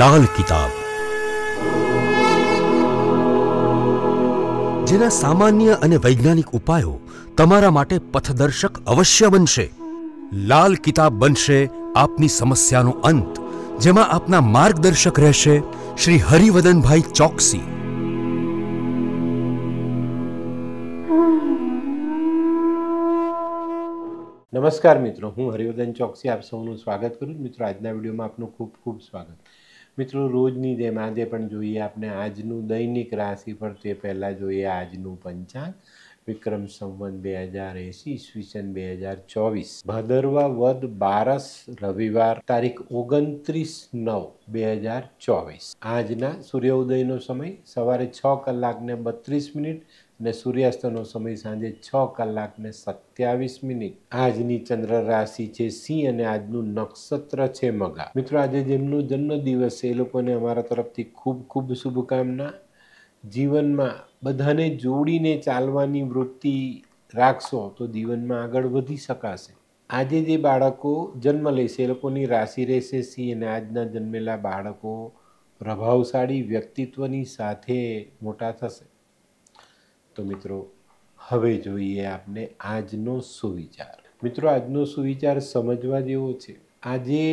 લાલ કિતાબ જેના સામાન્ય અને વૈજ્ઞાનિક ઉપાયો તમારા માટે પથદર્શક અવશ્ય બનશે લાલ કિતાબ બનશે આપની સમસ્યાનો અંત જેમાં આપના માર્ગદર્શક રહેશે શ્રી હરિવદનભાઈ ચોકસી નમસ્કાર મિત્રો હું હરિવદન ચોકસી આપ સૌનું સ્વાગત કરું છું મિત્રો આજના વિડીયોમાં આપનું ખૂબ ખૂબ સ્વાગત મિત્રો રોજની જેમ આજે પણ જોઈએ આપણે આજનું દૈનિક રાશિ પર તે પહેલાં જોઈએ આજનું પંચાંગ વિક્રમ સંવંત બે હજાર એંસી ઈસવીસન બે હજાર ચોવીસ ભદરવા વધ બારસ રવિવાર તારીખ ઓગણત્રીસ નવ બે હજાર ચોવીસ આજના સૂર્યોદયનો સમય સવારે છ કલાકને બત્રીસ મિનિટ અને સૂર્યાસ્તનો સમય સાંજે છ કલાકને સત્યાવીસ મિનિટ આજની ચંદ્ર રાશિ છે સિંહ અને આજનું નક્ષત્ર છે મગા મિત્રો આજે જેમનો જન્મ દિવસ છે એ લોકોને અમારા તરફથી ખૂબ ખૂબ શુભકામના જીવનમાં બધાને જોડીને ચાલવાની વૃત્તિ રાખશો તો જીવનમાં આગળ વધી શકાશે આજે જે બાળકો જન્મ લેશે એ લોકોની રાશિ રહેશે સિંહ અને આજના જન્મેલા બાળકો પ્રભાવશાળી વ્યક્તિત્વની સાથે મોટા થશે તો મિત્રો હવે જોઈએ આપને આજનો સુવિચાર મિત્રો આજનો સુવિચાર સમજવા જેવો છે આજે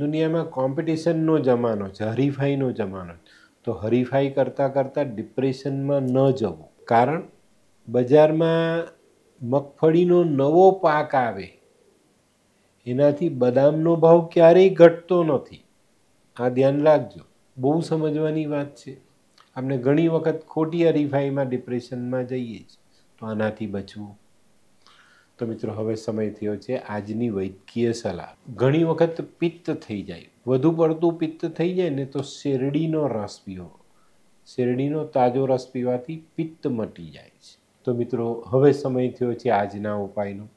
દુનિયામાં કોમ્પિટિશનનો જમાનો છે હરીફાઈનો જમાનો છે તો હરીફાઈ કરતાં કરતાં ડિપ્રેશનમાં ન જવું કારણ બજારમાં મગફળીનો નવો પાક આવે એનાથી બદામનો ભાવ ક્યારેય ઘટતો નથી આ ધ્યાન રાખજો બહુ સમજવાની વાત છે આપણે ઘણી વખત ખોટી હરીફાઈમાં ડિપ્રેશનમાં જઈએ છીએ તો આનાથી બચવું તો મિત્રો હવે સમય થયો છે આજની વૈદ્યકીય સલાહ ઘણી વખત પિત્ત થઈ જાય વધુ પડતું પિત્ત થઈ જાય ને તો શેરડીનો રસ પીવો શેરડીનો તાજો રસ પીવાથી પિત્ત મટી જાય છે તો મિત્રો હવે સમય થયો છે આજના ઉપાયનો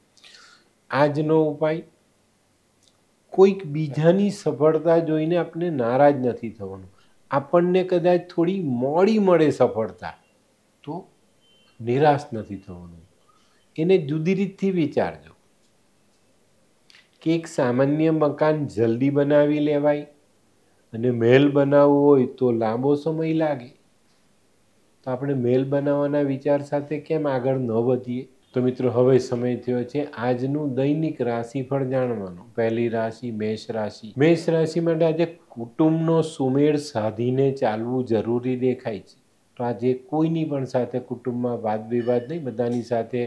આજનો ઉપાય કોઈક બીજાની સફળતા જોઈને આપણે નારાજ નથી થવાનું આપણને કદાચ થોડી મોડી મળે સફળતા તો નિરાશ નથી થવાનું એને જુદી રીતથી વિચારજો કે એક સામાન્ય મકાન જલ્દી બનાવી લેવાય અને મહેલ બનાવવો હોય તો લાંબો સમય લાગે તો આપણે મહેલ બનાવવાના વિચાર સાથે કેમ આગળ ન વધીએ તો મિત્રો હવે સમય થયો છે આજનું દૈનિક રાશિફળ જાણવાનું પહેલી રાશિ મેષ રાશિ મેષ રાશિ માટે આજે કુટુંબનો સુમેળ સાધીને ચાલવું જરૂરી દેખાય છે તો આજે કોઈની પણ સાથે કુટુંબમાં વાદ વિવાદ નહીં બધાની સાથે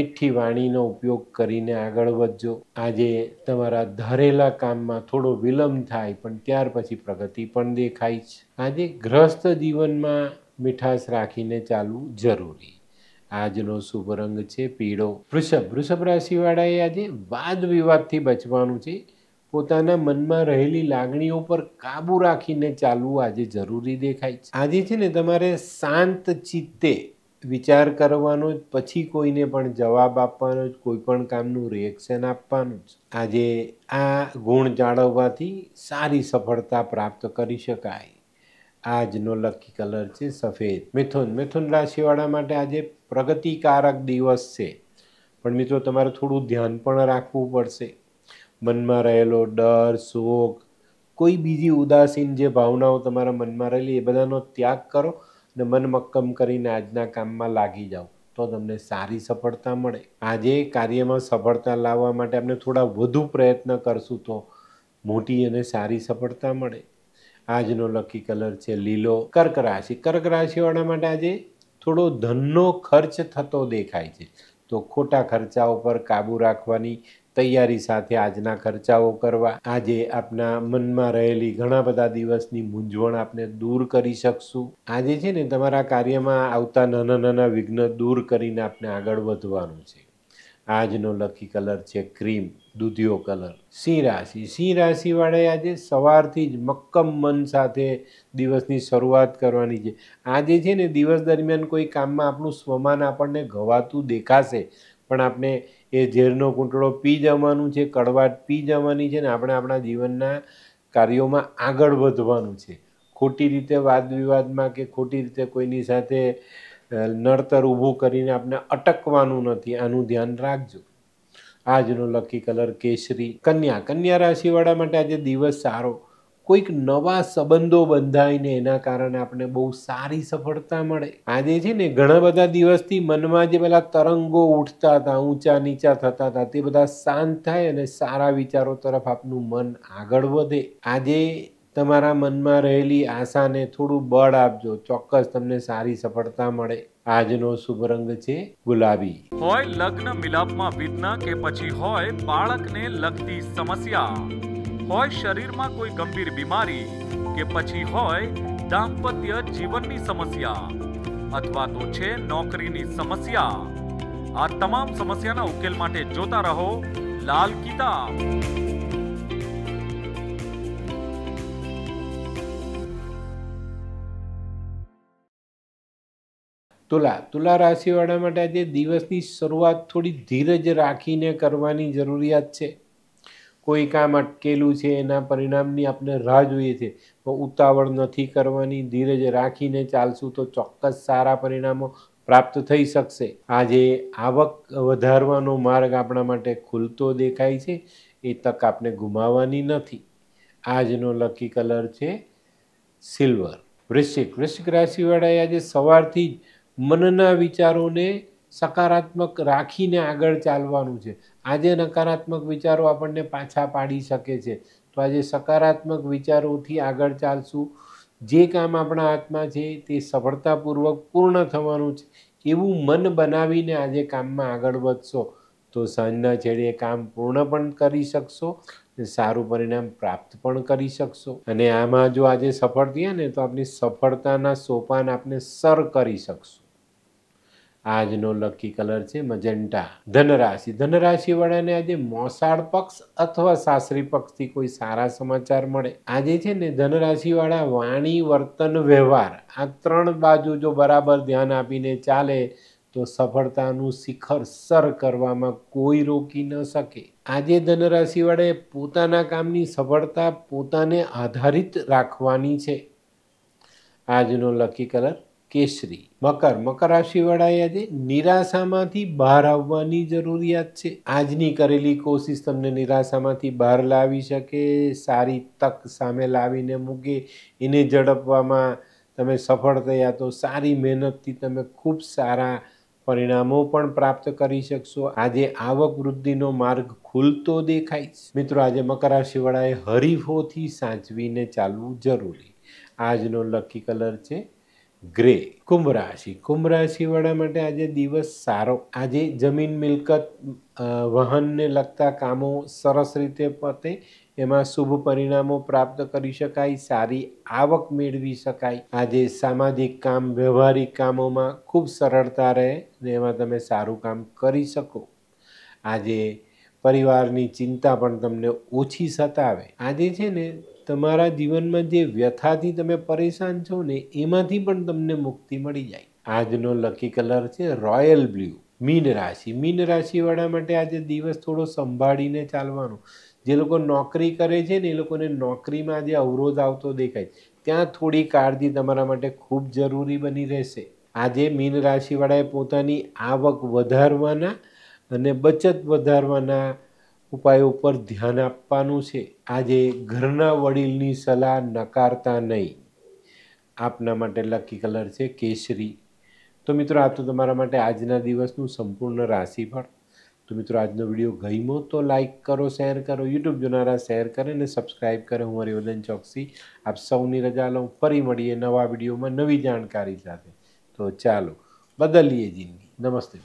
મીઠી વાણીનો ઉપયોગ કરીને આગળ વધજો આજે તમારા ધરેલા કામમાં થોડો વિલંબ થાય પણ ત્યાર પછી પ્રગતિ પણ દેખાય છે આજે ગ્રસ્ત જીવનમાં મીઠાશ રાખીને ચાલવું જરૂરી આજનો શુભ રંગ છે પીળો વૃષભ વૃષભ રાશિવાળાએ આજે વાદ વિવાદથી બચવાનું છે પોતાના મનમાં રહેલી લાગણીઓ પર કાબુ રાખીને ચાલવું આજે જરૂરી દેખાય છે આજે છે ને તમારે શાંત ચિત્તે વિચાર કરવાનો જ પછી કોઈને પણ જવાબ આપવાનો જ કોઈ પણ કામનું રિએક્શન આપવાનું જ આજે આ ગુણ જાળવવાથી સારી સફળતા પ્રાપ્ત કરી શકાય આજનો લકી કલર છે સફેદ મિથુન મિથુન રાશિવાળા માટે આજે પ્રગતિકારક દિવસ છે પણ મિત્રો તમારે થોડું ધ્યાન પણ રાખવું પડશે મનમાં રહેલો ડર શોક કોઈ બીજી ઉદાસીન જે ભાવનાઓ તમારા મનમાં રહેલી એ બધાનો ત્યાગ કરો અને મન મક્કમ કરીને આજના કામમાં લાગી જાઓ તો તમને સારી સફળતા મળે આજે કાર્યમાં સફળતા લાવવા માટે આપણે થોડા વધુ પ્રયત્ન કરશું તો મોટી અને સારી સફળતા મળે આજનો લકી કલર છે લીલો કર્ક રાશિ કર્ક રાશિવાળા માટે આજે થોડો ધનનો ખર્ચ થતો દેખાય છે તો ખોટા ખર્ચાઓ પર કાબૂ રાખવાની તૈયારી સાથે આજના ખર્ચાઓ કરવા આજે આપના મનમાં રહેલી ઘણા બધા દિવસની મૂંઝવણ આપને દૂર કરી શકશું આજે છે ને તમારા કાર્યમાં આવતા નાના નાના વિઘ્ન દૂર કરીને આપણે આગળ વધવાનું છે આજનો લકી કલર છે ક્રીમ દૂધિયો કલર સિંહ રાશિ સિંહ રાશિવાળે આજે સવારથી જ મક્કમ મન સાથે દિવસની શરૂઆત કરવાની છે આજે છે ને દિવસ દરમિયાન કોઈ કામમાં આપણું સ્વમાન આપણને ઘવાતું દેખાશે પણ આપણે એ ઝેરનો કૂંટળો પી જવાનું છે કડવાટ પી જવાની છે ને આપણે આપણા જીવનના કાર્યોમાં આગળ વધવાનું છે ખોટી રીતે વાદ વિવાદમાં કે ખોટી રીતે કોઈની સાથે નડતર ઊભું કરીને આપણે અટકવાનું નથી આનું ધ્યાન રાખજો આજનો લકી કલર કેસરી કન્યા કન્યા રાશિવાળા માટે આજે દિવસ સારો કોઈક નવા સંબંધો બંધાઈને એના કારણે આપણે બહુ સારી સફળતા મળે આજે છે ને ઘણા બધા દિવસથી મનમાં જે પેલા તરંગો ઉઠતા હતા ઊંચા નીચા થતા હતા તે બધા શાંત થાય અને સારા વિચારો તરફ આપનું મન આગળ વધે આજે તમારા મનમાં રહેલી આશાને થોડું બળ આપજો ચોક્કસ તમને સારી સફળતા મળે આજનો શુભ રંગ છે ગુલાબી હોય લગ્ન મિલાપમાં વિઘ્ન કે પછી હોય બાળકને લગતી સમસ્યા હોય શરીરમાં કોઈ ગંભીર બીમારી કે પછી હોય દાંપત્ય જીવનની સમસ્યા અથવા તો છે નોકરીની સમસ્યા આ તમામ સમસ્યાના ઉકેલ માટે જોતા રહો લાલ કિતાબ તુલા તુલા રાશિવાળા માટે આજે દિવસની શરૂઆત થોડી ધીરજ રાખીને કરવાની જરૂરિયાત છે કોઈ કામ અટકેલું છે એના પરિણામની આપણે રાહ જોઈએ છે પણ ઉતાવળ નથી કરવાની ધીરજ રાખીને ચાલશું તો ચોક્કસ સારા પરિણામો પ્રાપ્ત થઈ શકશે આજે આવક વધારવાનો માર્ગ આપણા માટે ખુલતો દેખાય છે એ તક આપણે ગુમાવવાની નથી આજનો લકી કલર છે સિલ્વર વૃશ્ચિક વૃશ્ચિક રાશિવાળાએ આજે સવારથી જ મનના વિચારોને સકારાત્મક રાખીને આગળ ચાલવાનું છે આજે નકારાત્મક વિચારો આપણને પાછા પાડી શકે છે તો આજે સકારાત્મક વિચારોથી આગળ ચાલશું જે કામ આપણા હાથમાં છે તે સફળતાપૂર્વક પૂર્ણ થવાનું છે એવું મન બનાવીને આજે કામમાં આગળ વધશો તો સાંજના છેડે કામ પૂર્ણ પણ કરી શકશો સારું પરિણામ પ્રાપ્ત પણ કરી શકશો અને આમાં જો આજે સફળ થયા ને તો આપની સફળતાના સોપાન આપને સર કરી શકશો આજનો લકી કલર છે મજેન્ટા ધનરાશિ ધનરાશિવાળાને આજે મોસાળ પક્ષ અથવા સાસરી પક્ષથી કોઈ સારા સમાચાર મળે આજે છે ને ધનરાશિવાળા વાણી વર્તન વ્યવહાર આ ત્રણ બાજુ જો બરાબર ધ્યાન આપીને ચાલે તો સફળતાનું શિખર સર કરવામાં કોઈ રોકી ન શકે આજે ધનરાશિવાળે પોતાના કામની સફળતા પોતાને આધારિત રાખવાની છે આજનો લકી કલર કેસરી મકર મકર રાશિવાળાએ આજે નિરાશામાંથી બહાર આવવાની જરૂરિયાત છે આજની કરેલી કોશિશ તમને નિરાશામાંથી બહાર લાવી શકે સારી તક સામે લાવીને મૂકે એને ઝડપવામાં તમે સફળ થયા તો સારી મહેનતથી તમે ખૂબ સારા પરિણામો પણ પ્રાપ્ત કરી શકશો આજે આવક વૃદ્ધિનો માર્ગ ખુલતો દેખાય મિત્રો આજે મકર રાશિવાળાએ હરીફોથી સાચવીને ચાલવું જરૂરી આજનો લકી કલર છે ગ્રે કુંભ રાશિ કુંભ રાશિવાળા માટે આજે દિવસ સારો આજે જમીન મિલકત વહનને લગતા કામો સરસ રીતે પતે એમાં શુભ પરિણામો પ્રાપ્ત કરી શકાય સારી આવક મેળવી શકાય આજે સામાજિક કામ વ્યવહારિક કામોમાં ખૂબ સરળતા રહે ને એમાં તમે સારું કામ કરી શકો આજે પરિવારની ચિંતા પણ તમને ઓછી સતાવે આજે છે ને તમારા જીવનમાં જે વ્યથાથી તમે પરેશાન છો ને એમાંથી પણ તમને મુક્તિ મળી જાય આજનો લકી કલર છે રોયલ બ્લુ મીન રાશિ મીન રાશિવાળા માટે આજે દિવસ થોડો સંભાળીને ચાલવાનો જે લોકો નોકરી કરે છે ને એ લોકોને નોકરીમાં આજે અવરોધ આવતો દેખાય ત્યાં થોડી કાળજી તમારા માટે ખૂબ જરૂરી બની રહેશે આજે મીન રાશિવાળાએ પોતાની આવક વધારવાના અને બચત વધારવાના ઉપાયો પર ધ્યાન આપવાનું છે આજે ઘરના વડીલની સલાહ નકારતા નહીં આપના માટે લકી કલર છે કેસરી તો મિત્રો આ તો તમારા માટે આજના દિવસનું સંપૂર્ણ રાશિફળ તો મિત્રો આજનો વિડીયો ગમ્યો તો લાઇક કરો શેર કરો યુટ્યુબ જોનારા શેર કરે અને સબસ્ક્રાઈબ કરે હું હરિવર્ધન ચોકસી આપ સૌની રજા લઉં ફરી મળીએ નવા વિડીયોમાં નવી જાણકારી સાથે તો ચાલો બદલીએ જિંદગી નમસ્તે